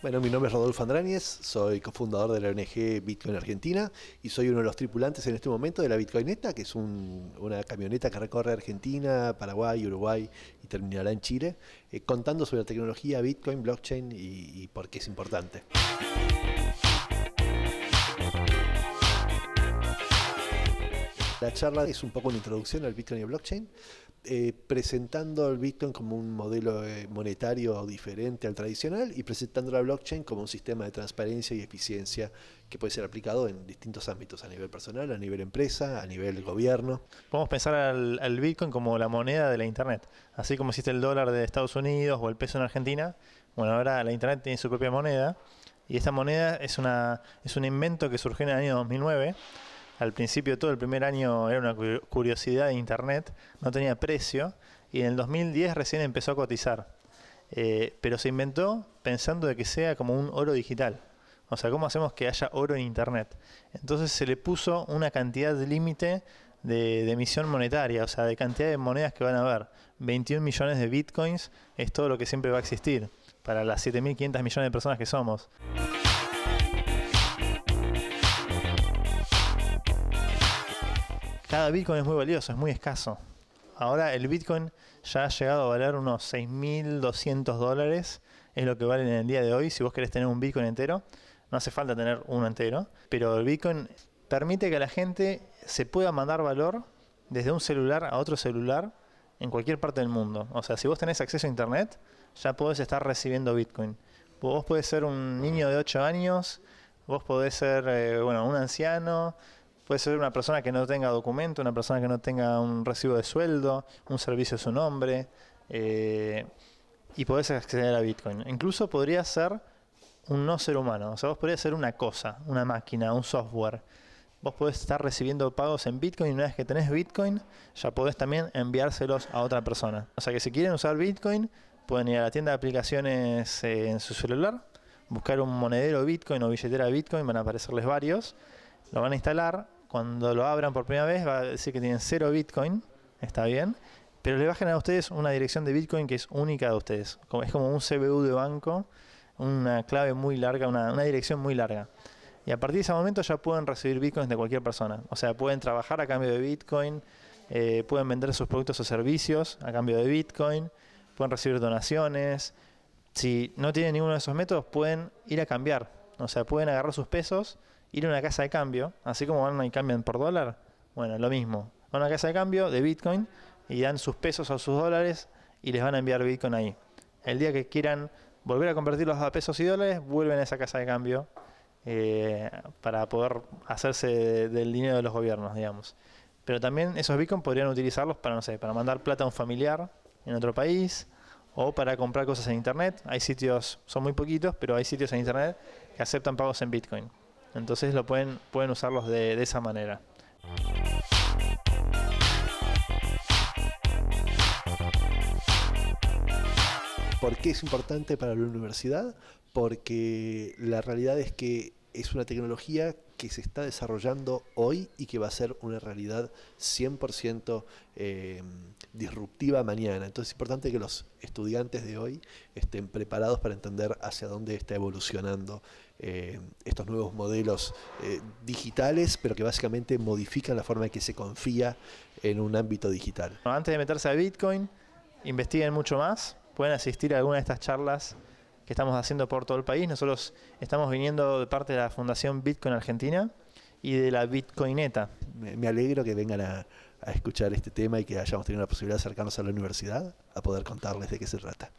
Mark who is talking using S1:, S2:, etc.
S1: Bueno, mi nombre es Rodolfo Andráñez, soy cofundador de la ONG Bitcoin Argentina y soy uno de los tripulantes en este momento de la Bitcoineta, que es una camioneta que recorre Argentina, Paraguay, Uruguay y terminará en Chile, eh, contando sobre la tecnología Bitcoin, blockchain y, por qué es importante. La charla es un poco una introducción al Bitcoin y blockchain, eh, presentando el Bitcoin como un modelo eh, monetario diferente al tradicional y presentando la blockchain como un sistema de transparencia y eficiencia que puede ser aplicado en distintos ámbitos, a nivel personal, a nivel empresa, a nivel gobierno.
S2: Podemos pensar al, Bitcoin como la moneda de la Internet, así como existe el dólar de Estados Unidos o el peso en Argentina, bueno, ahora la Internet tiene su propia moneda y esta moneda es, una, es un invento que surgió en el año 2009 al principio todo el primer año era una curiosidad de Internet, no tenía precio y en el 2010 recién empezó a cotizar. Eh, pero se inventó pensando de que sea como un oro digital. O sea, ¿cómo hacemos que haya oro en Internet? Entonces se le puso una cantidad límite de, de, emisión monetaria, o sea, de cantidad de monedas que van a haber. 21 millones de bitcoins es todo lo que siempre va a existir para las 7.500 millones de personas que somos. cada Bitcoin es muy valioso, es muy escaso. Ahora el Bitcoin ya ha llegado a valer unos 6.200 dólares, es lo que vale en el día de hoy. Si vos querés tener un Bitcoin entero, no hace falta tener uno entero, pero el Bitcoin permite que la gente se pueda mandar valor desde un celular a otro celular en cualquier parte del mundo. O sea, si vos tenés acceso a Internet, ya podés estar recibiendo Bitcoin. Vos podés ser un niño de 8 años, vos podés ser eh, bueno, un anciano, Puede ser una persona que no tenga documento, una persona que no tenga un recibo de sueldo, un servicio de su nombre, eh, y podés acceder a Bitcoin. Incluso podría ser un no ser humano, o sea, vos podrías ser una cosa, una máquina, un software. Vos podés estar recibiendo pagos en Bitcoin y una vez que tenés Bitcoin, ya podés también enviárselos a otra persona. O sea que si quieren usar Bitcoin, pueden ir a la tienda de aplicaciones eh, en su celular, buscar un monedero Bitcoin o billetera Bitcoin, van a aparecerles varios, lo van a instalar, cuando lo abran por primera vez va a decir que tienen cero Bitcoin, está bien, pero le bajan a ustedes una dirección de Bitcoin que es única de ustedes. Es como un CBU de banco, una clave muy larga, una, dirección muy larga. Y a partir de ese momento ya pueden recibir bitcoins de cualquier persona. O sea, pueden trabajar a cambio de bitcoin, eh, pueden vender sus productos o servicios a cambio de bitcoin, pueden recibir donaciones. Si no tienen ninguno de esos métodos, pueden ir a cambiar. O sea, pueden agarrar sus pesos ir a una casa de cambio, así como van y cambian por dólar, bueno, lo mismo. Van a una casa de cambio de Bitcoin y dan sus pesos o sus dólares y les van a enviar Bitcoin ahí. El día que quieran volver a convertirlos a pesos y dólares, vuelven a esa casa de cambio eh, para poder hacerse del dinero de los gobiernos, digamos. Pero también esos Bitcoin podrían utilizarlos para, no sé, para mandar plata a un familiar en otro país o para comprar cosas en Internet. Hay sitios, son muy poquitos, pero hay sitios en Internet que aceptan pagos en Bitcoin. Entonces lo pueden, pueden usarlos de, de esa manera.
S1: ¿Por qué es importante para la universidad? Porque la realidad es que es una tecnología que se está desarrollando hoy y que va a ser una realidad 100% eh, disruptiva mañana. Entonces es importante que los estudiantes de hoy estén preparados para entender hacia dónde está evolucionando eh, estos nuevos modelos eh, digitales, pero que básicamente
S2: modifican la forma
S1: en que se confía en un ámbito digital. Antes de
S2: meterse a Bitcoin, investiguen mucho más, pueden asistir a alguna de estas charlas que estamos haciendo por todo el país. Nosotros estamos viniendo de parte de la Fundación Bitcoin Argentina y de la Bitcoineta. Me, me alegro que vengan a escuchar este tema y que hayamos tenido la posibilidad de acercarnos a la
S1: universidad a poder contarles de qué se trata.